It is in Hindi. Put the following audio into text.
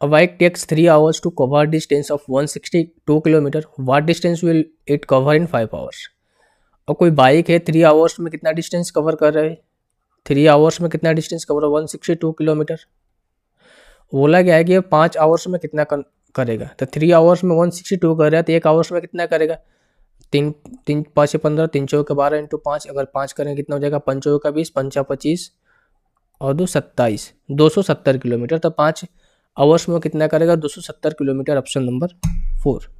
A bike takes 3 hours to cover distance of 162 kilometre what distance will it cover in 5 hours और कोई बाइक है थ्री आवर्स में कितना डिस्टेंस कवर कर रहे है थ्री आवर्स में कितना distance cover one sixty two kilometre बोला गया है कि पाँच आवर्स में कितना करेगा तो थ्री आवर्स में वन सिक्सटी टू कर रहा है तो एक आवर्स में कितना करेगा तीन तीन पाँच से पंद्रह तीन चौके बारह इंटू पाँच अगर पाँच करें कितना हो जाएगा पंचों का बीस पंचा पच्चीस और दो सत्ताईस दो सौ सत्तर किलोमीटर तो पाँच आवर्स में कितना करेगा 270 किलोमीटर ऑप्शन नंबर फोर